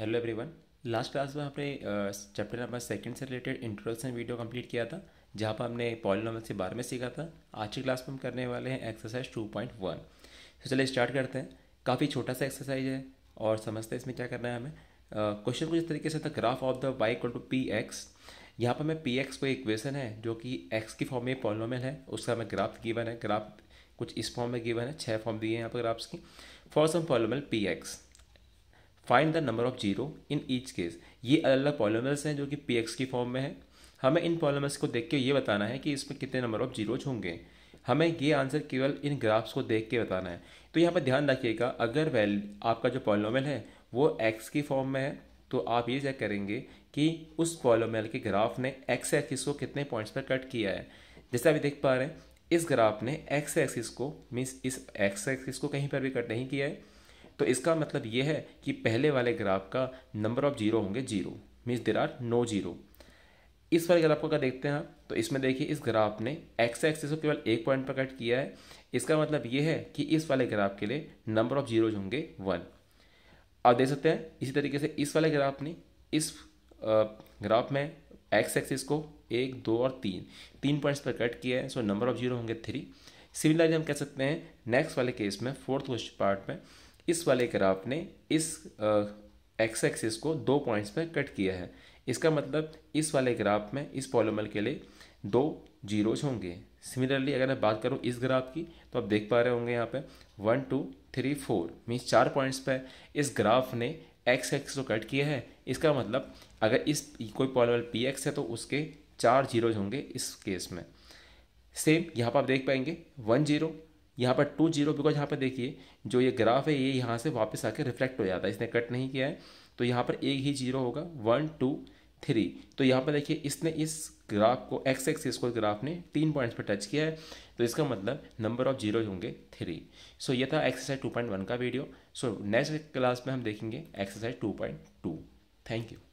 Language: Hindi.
हेलो एवरीवन लास्ट क्लास में हमने चैप्टर नंबर सेकंड से रिलेटेड इंट्रोडक्शन वीडियो कंप्लीट किया था जहाँ पर हमने पॉलिनोमल से बारे में सीखा था आज की क्लास में हम करने वाले हैं एक्सरसाइज टू पॉइंट वन तो चलिए स्टार्ट करते हैं काफ़ी छोटा सा एक्सरसाइज है और समझते हैं इसमें क्या करना है हमें क्वेश्चन कुछ इस तरीके से था graph of the Y equal to P X यहाँ पर हमें पी एक्स कोई इक्वेशन है जो कि एक्स की फॉर्म में पॉलिनोमल है उसका हमें ग्राफ गिवन है ग्राफ कुछ इस फॉर्म में गिवन है छः फॉर्म दिए हैं यहाँ पर ग्राफ्स की for some polynomial P X find the number of zero in each case ये अलग अलग पॉलोमर्स हैं जो कि पी एक्स की फॉर्म में है हमें इन पॉलोमर्स को देख के ये बताना है कि इसमें कितने नंबर ऑफ जीरोज होंगे हमें ये आंसर केवल इन ग्राफ्स को देख के बताना है तो यहाँ पर ध्यान रखिएगा अगर वैल आपका जो पॉलोमेल है वो एक्स की फॉर्म में है तो आप ये चेक करेंगे कि उस पॉलोमेल के ग्राफ ने एक्स एक्सिस को कितने पॉइंट्स पर कट किया है जैसे अभी देख पा रहे हैं इस ग्राफ ने एक्स एक्सिस को मीन्स इस एक्स एक्सिस को कहीं पर भी कट नहीं किया है तो इसका मतलब ये है कि पहले वाले ग्राफ का नंबर ऑफ जीरो होंगे zero means there are no zero इस वाले ग्राफ को अगर देखते हैं तो इसमें देखिए इस ग्राफ ने एक्स एक्सिस को केवल एक पॉइंट पर कट किया है इसका मतलब ये है कि इस वाले ग्राफ के लिए नंबर ऑफ जीरोज होंगे वन आप देख सकते हैं इसी तरीके से इस वाले ग्राफ ने इस ग्राफ में एक्स एक्सिस को एक दो और तीन तीन पॉइंट्स पर कट किया है सो नंबर ऑफ जीरो होंगे थ्री सिमिलरली हम कह सकते हैं नेक्स्ट वाले केस में फोर्थ क्वेश्चन पार्ट में इस वाले ग्राफ ने इस एक्स एक्सिस को दो पॉइंट्स पर कट किया है इसका मतलब इस वाले ग्राफ में इस पॉलोमल के लिए दो जीरोज होंगे सिमिलरली अगर मैं बात करूँ इस ग्राफ की तो आप देख पा रहे होंगे यहाँ पे one two three four means चार पॉइंट्स पर इस ग्राफ ने एक्स एक्स को कट किया है इसका मतलब अगर इस कोई पॉलोमल पी एक्स है तो उसके चार जीरोज होंगे इस केस में सेम यहाँ पर आप देख पाएंगे वन जीरो यहाँ पर टू जीरो बिकॉज यहाँ पर देखिए जो ये ग्राफ है ये यहाँ से वापस आके रिफ्लेक्ट हो जाता है इसने कट नहीं किया है तो यहाँ पर एक ही जीरो होगा वन टू थ्री तो यहाँ पर देखिए इसने इस ग्राफ को एक्स एक्स को ग्राफ ने तीन पॉइंट्स पर टच किया है तो इसका मतलब नंबर ऑफ जीरो होंगे थ्री सो ये था एक्सरसाइज टू पॉइंट वन का वीडियो सो नेक्स्ट क्लास में हम देखेंगे exercise two point two thank you